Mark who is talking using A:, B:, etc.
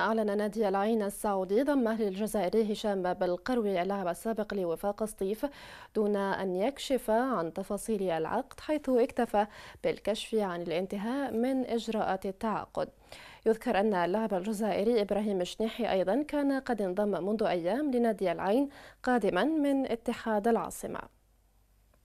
A: أعلن نادي العين السعودي ضم للجزائري هشام بالقروي اللاعب السابق لوفاق سطيف دون أن يكشف عن تفاصيل العقد حيث اكتفى بالكشف عن الانتهاء من إجراءات التعاقد يذكر أن اللاعب الجزائري إبراهيم الشنيحي أيضا كان قد انضم منذ أيام لنادي العين قادما من اتحاد العاصمة